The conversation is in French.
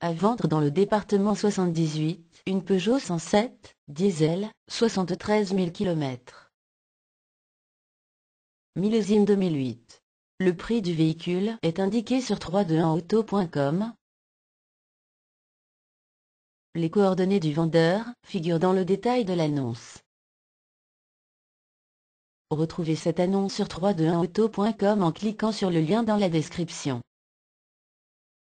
À vendre dans le département 78, une Peugeot 107, diesel, 73 000 km. Millésime 2008. Le prix du véhicule est indiqué sur 321auto.com. Les coordonnées du vendeur figurent dans le détail de l'annonce. Retrouvez cette annonce sur 321auto.com en cliquant sur le lien dans la description.